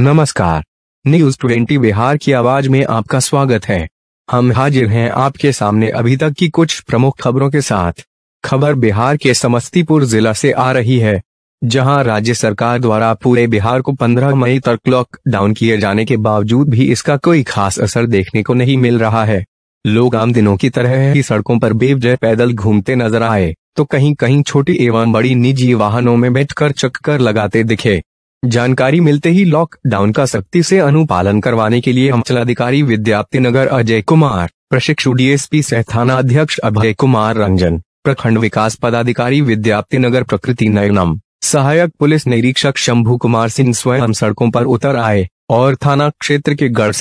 नमस्कार news twenty Bihar की आवाज में आपका स्वागत है हम हाजिर हैं आपके सामने अभी तक की कुछ प्रमुख खबरों के साथ खबर बिहार के समस्तीपुर जिला से आ रही है जहां राज्य सरकार द्वारा पूरे बिहार को 15 मई तक लॉकडाउन किए जाने के बावजूद भी इसका कोई खास असर देखने को नहीं मिल रहा है लोग आम दिनों की तरह ही सड़कों पर बेवजह पैदल घूमते नजर आए तो कहीं कहीं छोटी एवं बड़ी निजी वाहनों में बैठकर चक्कर लगाते दिखे जानकारी मिलते ही लॉकडाउन का सख्ती से अनुपालन करवाने के लिए अंचलाधिकारी विद्यापति नगर अजय कुमार प्रशिक्षु डीएसपी सह थाना अध्यक्ष अभय कुमार रंजन प्रखंड विकास पदाधिकारी विद्यापति नगर प्रकृति नयनम सहायक पुलिस निरीक्षक शंभू कुमार सिंह स्वयं सड़कों पर उतर आए और थाना क्षेत्र के गढ़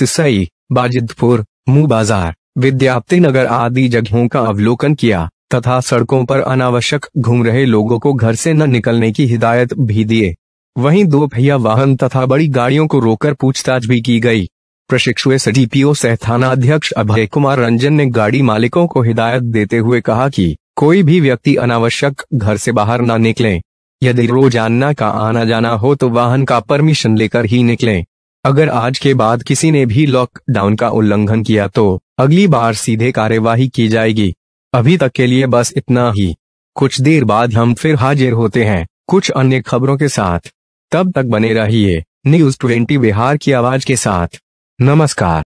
बाजिदपुर मुंह बाजार विद्यार्थी नगर आदि जगहों का अवलोकन किया तथा सड़कों पर अनावश्यक घूम रहे लोगों को घर से न निकलने की हिदायत भी दिए वहीं दो पहिया वाहन तथा बड़ी गाड़ियों को रोककर पूछताछ भी की गई प्रशिक्षु एस ओ सह थानाध्यक्ष अभय कुमार रंजन ने गाड़ी मालिकों को हिदायत देते हुए कहा कि कोई भी व्यक्ति अनावश्यक घर से बाहर न निकले यदि रोजाना का आना जाना हो तो वाहन का परमिशन लेकर ही निकले अगर आज के बाद किसी ने भी लॉकडाउन का उल्लंघन किया तो अगली बार सीधे कार्यवाही की जाएगी अभी तक के लिए बस इतना ही कुछ देर बाद हम फिर हाजिर होते हैं कुछ अन्य खबरों के साथ तब तक बने रहिए न्यूज ट्वेंटी बिहार की आवाज के साथ नमस्कार